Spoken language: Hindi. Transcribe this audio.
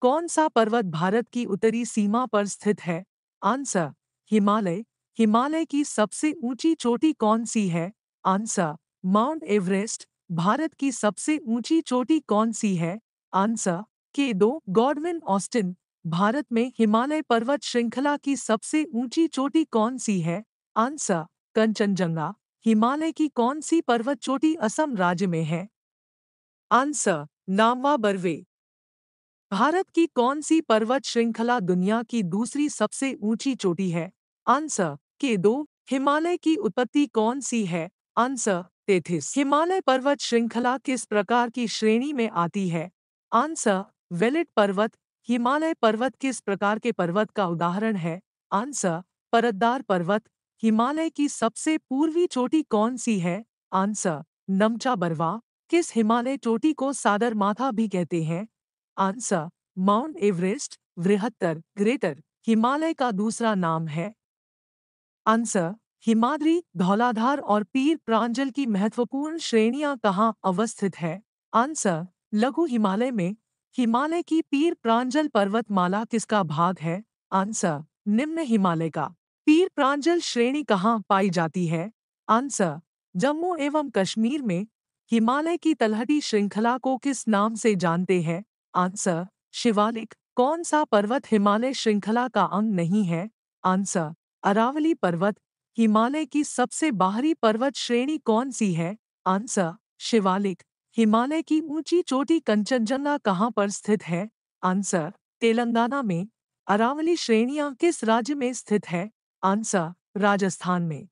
कौन सा पर्वत भारत की उत्तरी सीमा पर स्थित है आंसर हिमालय हिमालय की सबसे ऊंची चोटी कौन सी है आंसर माउंट एवरेस्ट भारत की सबसे ऊंची चोटी कौन सी है आंसर के दो गॉडविन ऑस्टिन भारत में हिमालय पर्वत श्रृंखला की सबसे ऊंची चोटी कौन सी है आंसर कंचनजंगा हिमालय की कौन सी पर्वत चोटी असम राज्य में है आंसर नामवा बर्वे भारत की कौन सी पर्वत श्रृंखला दुनिया की दूसरी सबसे ऊंची चोटी है आंसर के दो हिमालय की उत्पत्ति कौन सी है आंसर तेथिस हिमालय पर्वत श्रृंखला किस प्रकार की श्रेणी में आती है आंसर वेलिट पर्वत हिमालय पर्वत किस प्रकार के पर्वत का उदाहरण है आंसर परतदार पर्वत हिमालय की सबसे पूर्वी चोटी कौन सी है आंसर नमचा बरवा किस हिमालय चोटी को सादर माथा भी कहते हैं आंसर माउंट एवरेस्ट वृहत्तर ग्रेटर हिमालय का दूसरा नाम है आंसर हिमाद्री धौलाधार और पीर प्रांजल की महत्वपूर्ण श्रेणियां कहाँ अवस्थित है आंसर लघु हिमालय में हिमालय की पीर प्रांजल पर्वतमाला किसका भाग है आंसर निम्न हिमालय का पीर प्रांजल श्रेणी कहाँ पाई जाती है आंसर जम्मू एवं कश्मीर में हिमालय की तलहटी श्रृंखला को किस नाम से जानते हैं आंसर शिवालिक कौन सा पर्वत हिमालय श्रृंखला का अंग नहीं है आंसर अरावली पर्वत हिमालय की सबसे बाहरी पर्वत श्रेणी कौन सी है आंसर शिवालिक हिमालय की ऊंची चोटी कंचनजंगा कहाँ पर स्थित है आंसर तेलंगाना में अरावली श्रेणियां किस राज्य में स्थित है आंसर राजस्थान में